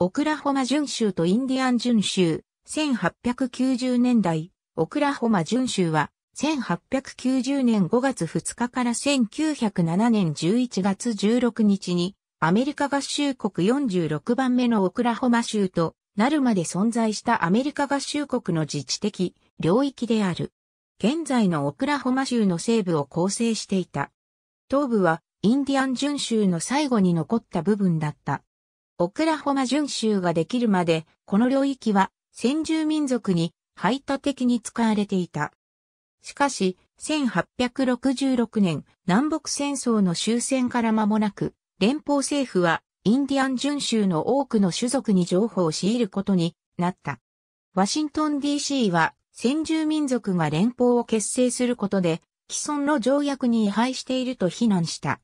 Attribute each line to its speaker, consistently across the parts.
Speaker 1: オクラホマ準州とインディアン準州、1890年代、オクラホマ準州は、1890年5月2日から1907年11月16日に、アメリカ合衆国46番目のオクラホマ州となるまで存在したアメリカ合衆国の自治的領域である。現在のオクラホマ州の西部を構成していた。東部はインディアン準州の最後に残った部分だった。オクラホマ準州ができるまで、この領域は先住民族に排他的に使われていた。しかし、1866年南北戦争の終戦から間もなく、連邦政府はインディアン準州の多くの種族に譲歩を強いることになった。ワシントン DC は先住民族が連邦を結成することで既存の条約に違反していると非難した。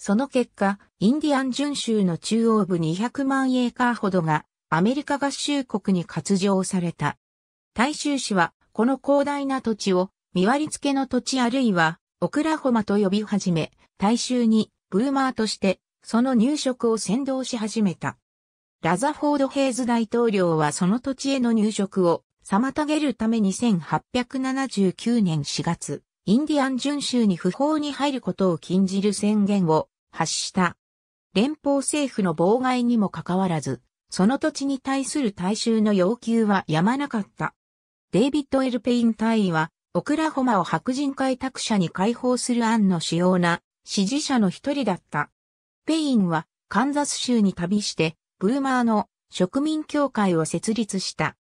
Speaker 1: その結果、インディアン巡州の中央部200万エーカーほどがアメリカ合衆国に割譲された。大衆市はこの広大な土地を見割り付けの土地あるいはオクラホマと呼び始め、大衆にブーマーとしてその入植を先導し始めた。ラザフォード・ヘイズ大統領はその土地への入植を妨げるために1879年4月、インディアン巡州に不法に入ることを禁じる宣言を発した。連邦政府の妨害にもかかわらず、その土地に対する大衆の要求はやまなかった。デイビッド・エルペイン大尉は、オクラホマを白人開拓者に解放する案の主要な支持者の一人だった。ペインはカンザス州に旅して、ブーマーの植民協会を設立した。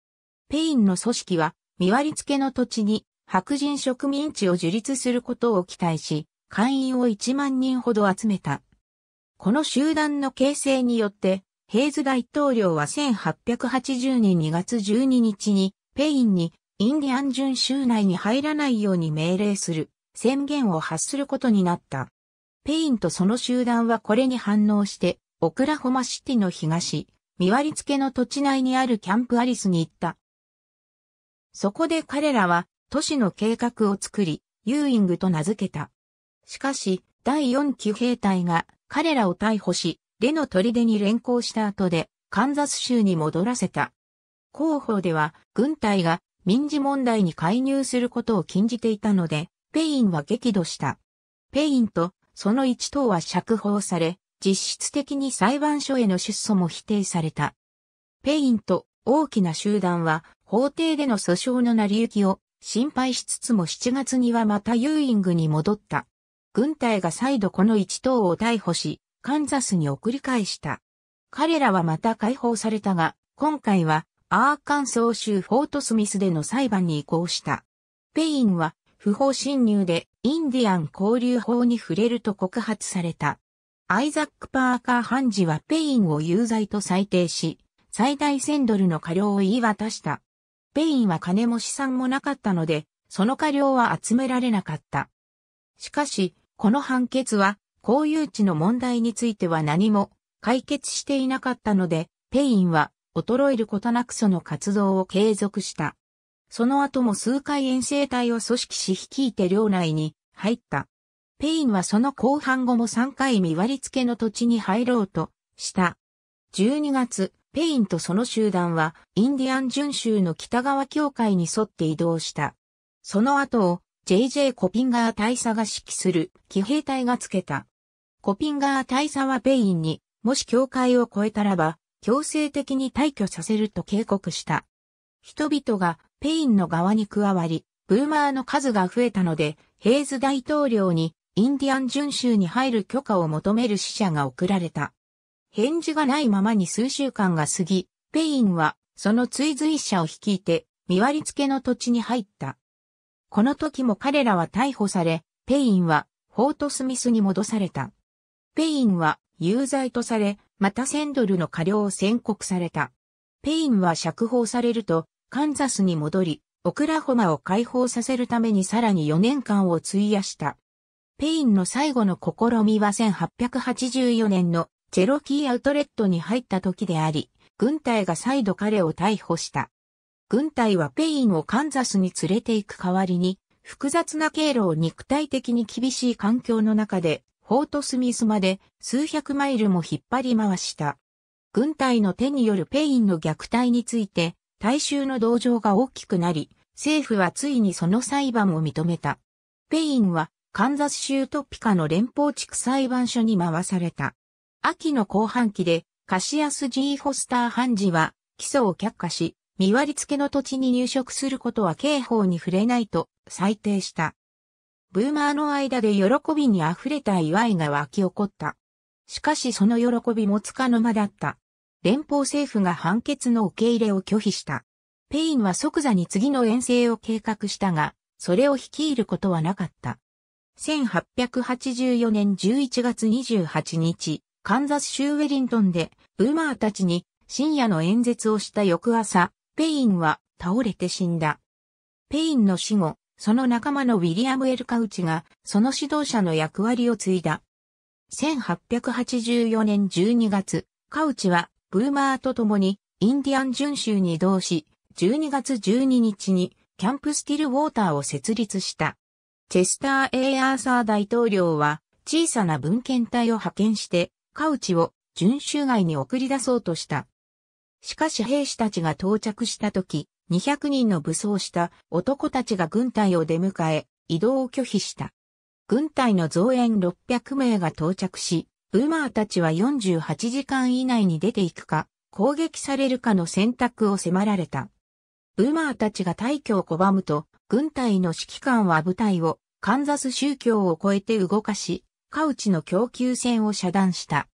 Speaker 1: ペインの組織は、見割り付けの土地に白人植民地を樹立することを期待し、会員を1万人ほど集めた。この集団の形成によって、ヘイズ大統領は1880年2月12日に、ペインにインディアン巡州内に入らないように命令する宣言を発することになった。ペインとその集団はこれに反応して、オクラホマシティの東、見割り付けの土地内にあるキャンプアリスに行った。そこで彼らは都市の計画を作り、ユーイングと名付けた。しかし、第4級兵隊が彼らを逮捕し、レの砦に連行した後で、カンザス州に戻らせた。広報では、軍隊が民事問題に介入することを禁じていたので、ペインは激怒した。ペインとその一党は釈放され、実質的に裁判所への出訴も否定された。ペインと大きな集団は法廷での訴訟の成り行きを心配しつつも7月にはまたユーイングに戻った。軍隊が再度この一党を逮捕し、カンザスに送り返した。彼らはまた解放されたが、今回はアーカンソー州フォートスミスでの裁判に移行した。ペインは不法侵入でインディアン交流法に触れると告発された。アイザック・パーカー判事はペインを有罪と裁定し、最大1000ドルの過料を言い渡した。ペインは金も資産もなかったので、その過料は集められなかった。しかし、この判決は、公有地の問題については何も解決していなかったので、ペインは衰えることなくその活動を継続した。その後も数回遠征隊を組織し率いて領内に入った。ペインはその後半後も3回見割り付けの土地に入ろうとした。12月、ペインとその集団はインディアン準州の北側境界に沿って移動した。その後を JJ コピンガー大佐が指揮する騎兵隊がつけた。コピンガー大佐はペインにもし境界を越えたらば強制的に退去させると警告した。人々がペインの側に加わり、ブーマーの数が増えたので、ヘイズ大統領にインディアン準州に入る許可を求める使者が送られた。返事がないままに数週間が過ぎ、ペインはその追随者を率いて見割り付けの土地に入った。この時も彼らは逮捕され、ペインはフォートスミスに戻された。ペインは有罪とされ、また1000ドルの過料を宣告された。ペインは釈放されると、カンザスに戻り、オクラホマを解放させるためにさらに4年間を費やした。ペインの最後の試みは1884年のチェロキーアウトレットに入った時であり、軍隊が再度彼を逮捕した。軍隊はペインをカンザスに連れて行く代わりに、複雑な経路を肉体的に厳しい環境の中で、フォートスミスまで数百マイルも引っ張り回した。軍隊の手によるペインの虐待について、大衆の同情が大きくなり、政府はついにその裁判を認めた。ペインは、カンザス州トピカの連邦地区裁判所に回された。秋の後半期で、カシアス・ジー・フォスター・判事は、起訴を却下し、見割り付けの土地に入植することは刑法に触れないと裁定した。ブーマーの間で喜びに溢れた祝いが湧き起こった。しかしその喜びもつかの間だった。連邦政府が判決の受け入れを拒否した。ペインは即座に次の遠征を計画したが、それを率いることはなかった。1884年11月28日、カンザス州ウェリントンで、ブーマーたちに深夜の演説をした翌朝、ペインは倒れて死んだ。ペインの死後、その仲間のウィリアム・エルカウチが、その指導者の役割を継いだ。1884年12月、カウチは、ブーマーと共に、インディアン巡州に移動し、12月12日に、キャンプスティルウォーターを設立した。チェスター・エイ・アーサー大統領は、小さな文献隊を派遣して、カウチを巡州外に送り出そうとした。しかし兵士たちが到着した時、200人の武装した男たちが軍隊を出迎え、移動を拒否した。軍隊の増援600名が到着し、ブーマーたちは48時間以内に出ていくか、攻撃されるかの選択を迫られた。ブーマーたちが退去を拒むと、軍隊の指揮官は部隊をカンザス宗教を超えて動かし、カウチの供給線を遮断した。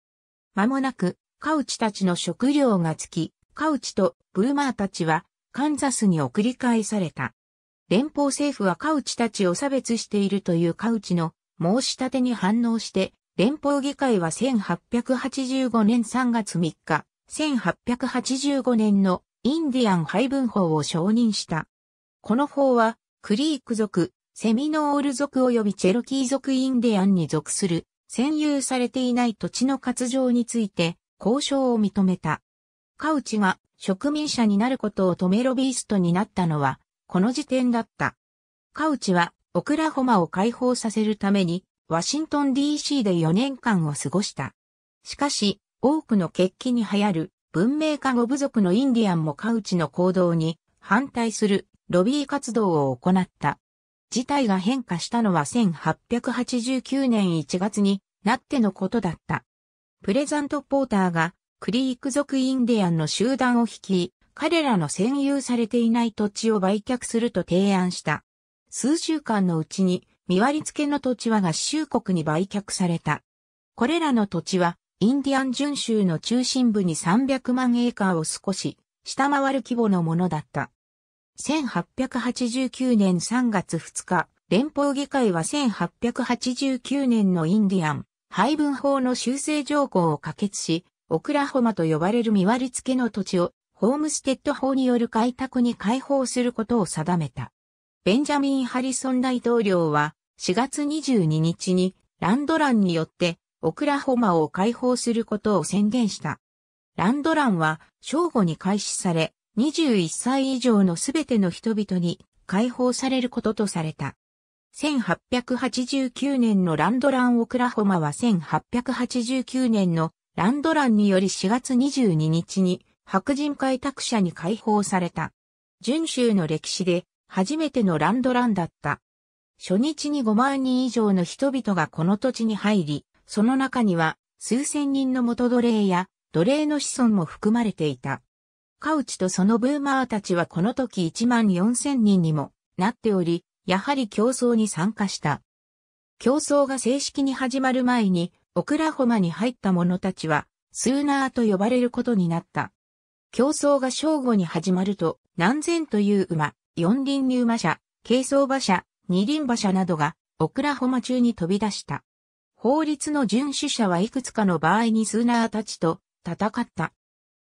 Speaker 1: 間もなく、カウチたちの食料が尽き、カウチとブルマーたちはカンザスに送り返された。連邦政府はカウチたちを差別しているというカウチの申し立てに反応して、連邦議会は1885年3月3日、1885年のインディアン配分法を承認した。この法は、クリーク族、セミノール族及びチェロキー族インディアンに属する、占有されていない土地の割譲について、交渉を認めた。カウチが植民者になることを止めロビーストになったのは、この時点だった。カウチは、オクラホマを解放させるために、ワシントン DC で4年間を過ごした。しかし、多くの決起に流行る、文明化後部族のインディアンもカウチの行動に、反対する、ロビー活動を行った。事態が変化したのは1889年1月になってのことだった。プレザント・ポーターがクリーク族インディアンの集団を率い、彼らの占有されていない土地を売却すると提案した。数週間のうちに、見割り付けの土地は合衆国に売却された。これらの土地は、インディアン巡州の中心部に300万エーカーを少し、下回る規模のものだった。1889年3月2日、連邦議会は1889年のインディアン、配分法の修正条項を可決し、オクラホマと呼ばれる見割り付けの土地を、ホームステッド法による開拓に開放することを定めた。ベンジャミン・ハリソン大統領は、4月22日に、ランドランによって、オクラホマを開放することを宣言した。ランドランは、正午に開始され、21歳以上のすべての人々に解放されることとされた。1889年のランドランオクラホマは1889年のランドランにより4月22日に白人開拓者に解放された。準州の歴史で初めてのランドランだった。初日に5万人以上の人々がこの土地に入り、その中には数千人の元奴隷や奴隷の子孫も含まれていた。カウチとそのブーマーたちはこの時1万4000人にもなっており、やはり競争に参加した。競争が正式に始まる前に、オクラホマに入った者たちは、スーナーと呼ばれることになった。競争が正午に始まると、何千という馬、四輪入馬車、軽装馬車、二輪馬車などが、オクラホマ中に飛び出した。法律の遵守者はいくつかの場合にスーナーたちと戦った。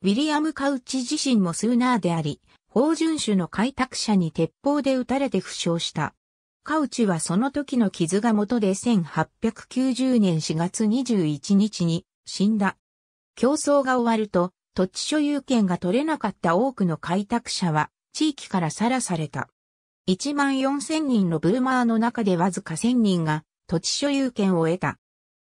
Speaker 1: ウィリアム・カウチ自身もスーナーであり、法遵守の開拓者に鉄砲で撃たれて負傷した。カウチはその時の傷が元で1890年4月21日に死んだ。競争が終わると土地所有権が取れなかった多くの開拓者は地域からさらされた。1万4000人のブーマーの中でわずか1000人が土地所有権を得た。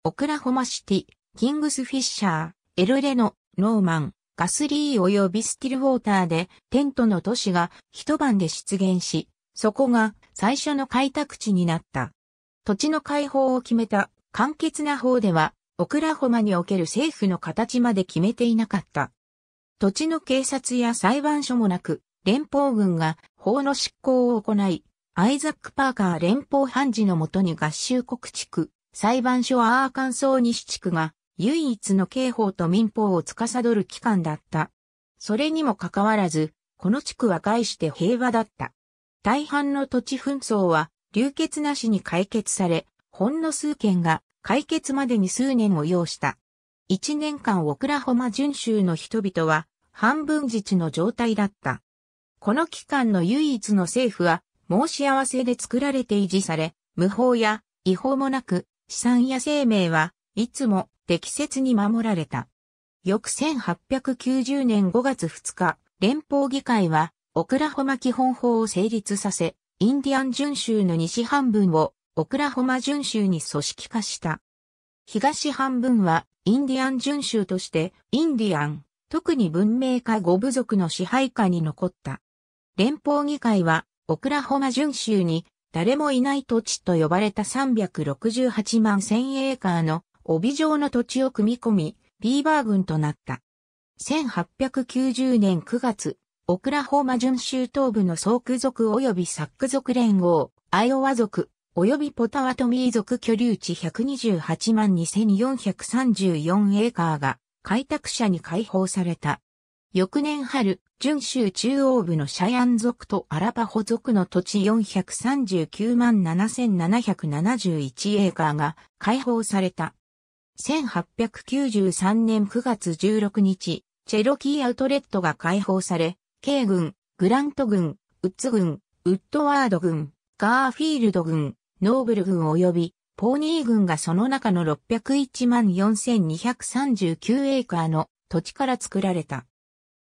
Speaker 1: オクラホマシティ、キングスフィッシャー、エルレノ、ノーマン、ガスリー及びスティルウォーターでテントの都市が一晩で出現し、そこが最初の開拓地になった。土地の解放を決めた簡潔な法では、オクラホマにおける政府の形まで決めていなかった。土地の警察や裁判所もなく、連邦軍が法の執行を行い、アイザック・パーカー連邦判事のもとに合衆国地区、裁判所アーカンソー西地区が唯一の刑法と民法を司る機関だった。それにもかかわらず、この地区は概して平和だった。大半の土地紛争は流血なしに解決され、ほんの数件が解決までに数年を要した。一年間オクラホマ準州の人々は半分自治の状態だった。この機関の唯一の政府は申し合わせで作られて維持され、無法や違法もなく、資産や生命はいつも適切に守られた。翌1890年5月2日、連邦議会は、オクラホマ基本法を成立させ、インディアン巡州の西半分を、オクラホマ巡州に組織化した。東半分は、インディアン巡州として、インディアン、特に文明化五部族の支配下に残った。連邦議会は、オクラホマ巡州に、誰もいない土地と呼ばれた368万1000エーカーの帯状の土地を組み込み、ビーバー軍となった。1890年9月、オクラホーマ準州東部のソーク族及びサック族連合、アイオワ族、及びポタワトミー族居留地128万2434エーカーが開拓者に解放された。翌年春、準州中央部のシャヤン族とアラパホ族の土地439万7771エーカーが解放された。1893年9月16日、チェロキーアウトレットが解放され、K 軍、グラント軍、ウッズ軍、ウッドワード軍、ガーフィールド軍、ノーブル軍及び、ポーニー軍がその中の601万4239エーカーの土地から作られた。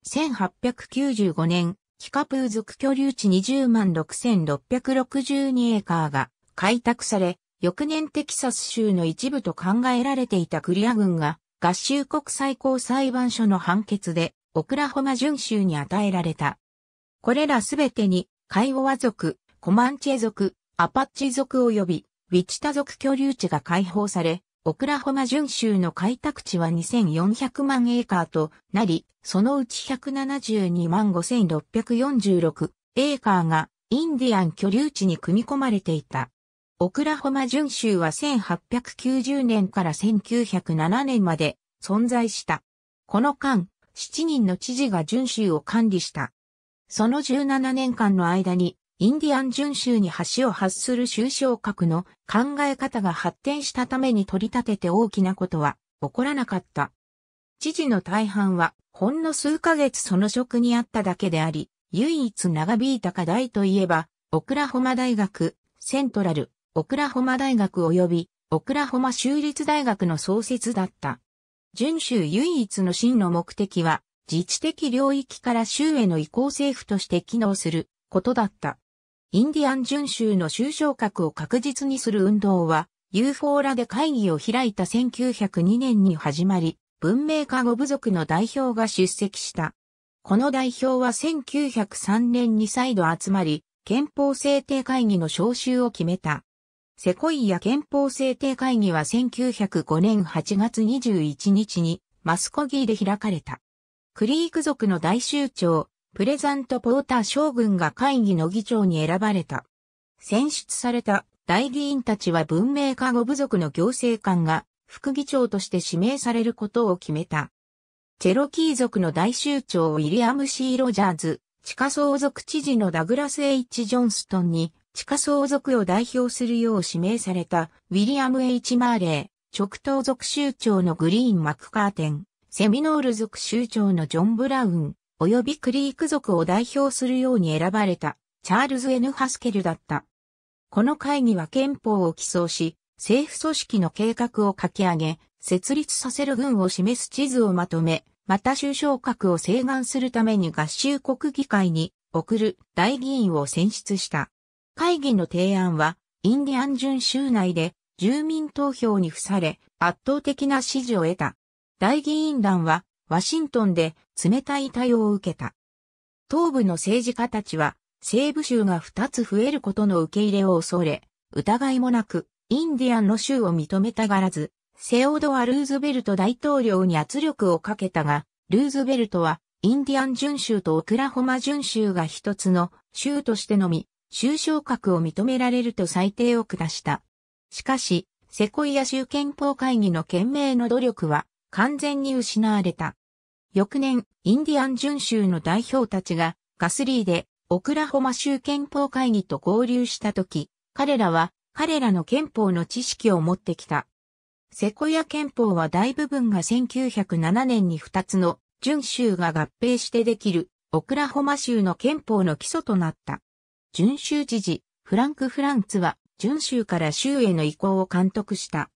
Speaker 1: 1895年、キカプーズ居留地20万6662エーカーが開拓され、翌年テキサス州の一部と考えられていたクリア軍が、合衆国最高裁判所の判決で、オクラホマ準州に与えられた。これらすべてに、カイオワ族、コマンチェ族、アパッチ族及び、ウィチタ族居留地が解放され、オクラホマ準州の開拓地は2400万エーカーとなり、そのうち172万5646エーカーがインディアン居留地に組み込まれていた。オクラホマ準州は1890年から1907年まで存在した。この間、7人の知事が準州を管理した。その17年間の間に、インディアン準州に橋を発する州昇格の考え方が発展したために取り立てて大きなことは起こらなかった。知事の大半は、ほんの数ヶ月その職にあっただけであり、唯一長引いた課題といえば、オクラホマ大学、セントラル、オクラホマ大学及びオクラホマ州立大学の創設だった。準州唯一の真の目的は、自治的領域から州への移行政府として機能することだった。インディアン準州の州昇格を確実にする運動は、ユーフォーラで会議を開いた1902年に始まり、文明化語部族の代表が出席した。この代表は1903年に再度集まり、憲法制定会議の招集を決めた。セコイア憲法制定会議は1905年8月21日にマスコギーで開かれた。クリーク族の大酋長、プレザント・ポーター将軍が会議の議長に選ばれた。選出された大議員たちは文明化後部族の行政官が副議長として指名されることを決めた。チェロキー族の大酋長ウィリアム・シー・ロジャーズ、地下相族知事のダグラス・ H・ ジョンストンに地下相続を代表するよう指名されたウィリアム・ H・ マーレー、直東族州長のグリーン・マクカーテン、セミノール族州長のジョン・ブラウン、及びクリーク族を代表するように選ばれたチャールズ・ N・ ハスケルだった。この会議は憲法を起草し、政府組織の計画を書き上げ、設立させる軍を示す地図をまとめ、また首相格を請願するために合衆国議会に送る大議員を選出した。会議の提案は、インディアン準州内で住民投票に付され、圧倒的な支持を得た。大議員団は、ワシントンで冷たい対応を受けた。東部の政治家たちは、西部州が2つ増えることの受け入れを恐れ、疑いもなく、インディアンの州を認めたがらず、セオドア・ルーズベルト大統領に圧力をかけたが、ルーズベルトは、インディアン準州とオクラホマ準州が一つの州としてのみ、州昇格を認められると裁定を下した。しかし、セコイア州憲法会議の懸命の努力は完全に失われた。翌年、インディアン準州の代表たちがガスリーでオクラホマ州憲法会議と合流したとき、彼らは彼らの憲法の知識を持ってきた。セコイア憲法は大部分が1907年に2つの準州が合併してできるオクラホマ州の憲法の基礎となった。準州知事、フランク・フランツは、準州から州への移行を監督した。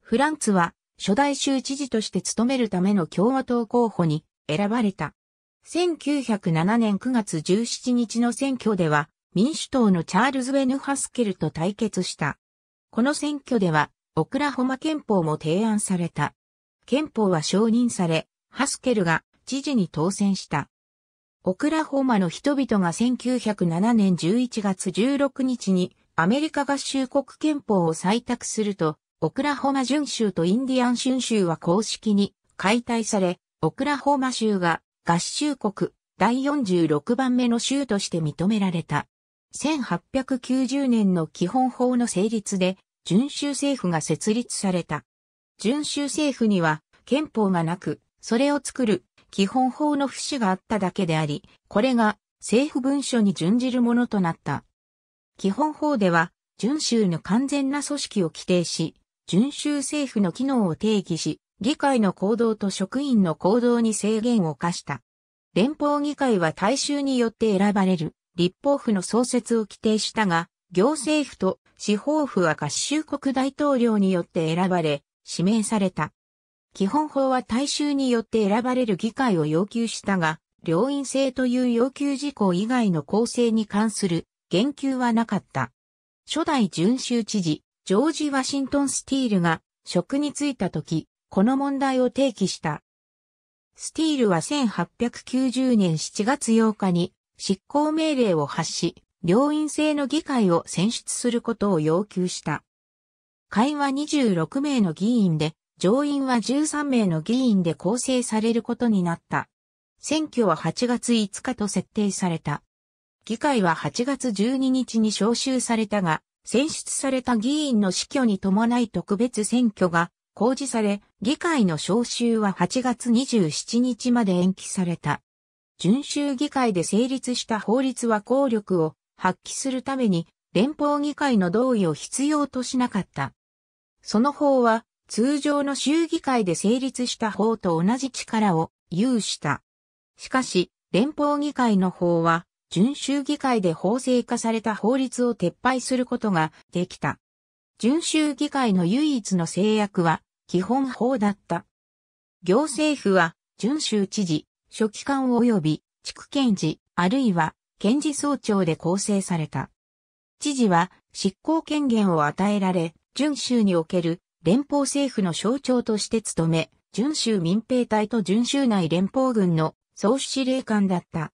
Speaker 1: フランツは、初代州知事として務めるための共和党候補に選ばれた。1907年9月17日の選挙では、民主党のチャールズ・ウェヌ・ハスケルと対決した。この選挙では、オクラホマ憲法も提案された。憲法は承認され、ハスケルが知事に当選した。オクラホマの人々が1907年11月16日にアメリカ合衆国憲法を採択すると、オクラホマ準州とインディアン春州は公式に解体され、オクラホマ州が合衆国第46番目の州として認められた。1890年の基本法の成立で、準州政府が設立された。準州政府には憲法がなく、それを作る基本法の不死があっただけであり、これが政府文書に準じるものとなった。基本法では、準州の完全な組織を規定し、準州政府の機能を定義し、議会の行動と職員の行動に制限を課した。連邦議会は大衆によって選ばれる立法府の創設を規定したが、行政府と司法府は合衆国大統領によって選ばれ、指名された。基本法は大衆によって選ばれる議会を要求したが、両院制という要求事項以外の構成に関する言及はなかった。初代準州知事、ジョージ・ワシントン・スティールが職に就いた時、この問題を提起した。スティールは1890年7月8日に執行命令を発し、両院制の議会を選出することを要求した。会は26名の議員で、上院は13名の議員で構成されることになった。選挙は8月5日と設定された。議会は8月12日に召集されたが、選出された議員の死去に伴い特別選挙が公示され、議会の召集は8月27日まで延期された。遵守議会で成立した法律は効力を発揮するために連邦議会の同意を必要としなかった。その法は通常の衆議会で成立した法と同じ力を有した。しかし、連邦議会の法は、準州議会で法制化された法律を撤廃することができた。準州議会の唯一の制約は、基本法だった。行政府は、準州知事、書記官及び地区検事、あるいは検事総長で構成された。知事は執行権限を与えられ、準州における連邦政府の象徴として務め、準州民兵隊と準州内連邦軍の総司令官だった。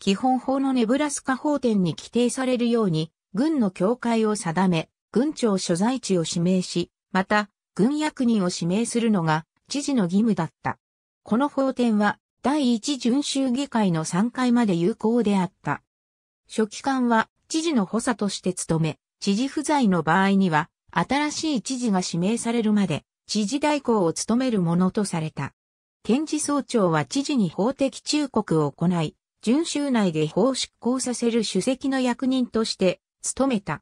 Speaker 1: 基本法のネブラスカ法典に規定されるように、軍の境界を定め、軍庁所在地を指名し、また、軍役人を指名するのが、知事の義務だった。この法典は、第一準州議会の3回まで有効であった。書記官は、知事の補佐として務め、知事不在の場合には、新しい知事が指名されるまで、知事代行を務めるものとされた。検事総長は知事に法的忠告を行い、遵州内で法を執行させる主席の役人として務めた。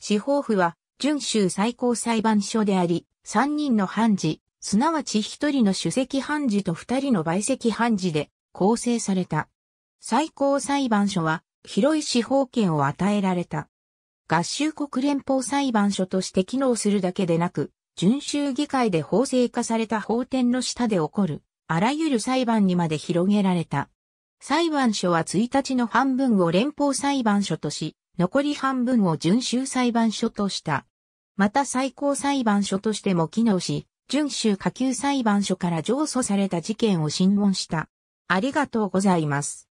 Speaker 1: 司法府は遵州最高裁判所であり、3人の判事、すなわち1人の主席判事と2人の陪席判事で構成された。最高裁判所は広い司法権を与えられた。合衆国連邦裁判所として機能するだけでなく、遵州議会で法制化された法典の下で起こる、あらゆる裁判にまで広げられた。裁判所は1日の半分を連邦裁判所とし、残り半分を遵州裁判所とした。また最高裁判所としても機能し、遵州下級裁判所から上訴された事件を審問した。ありがとうございます。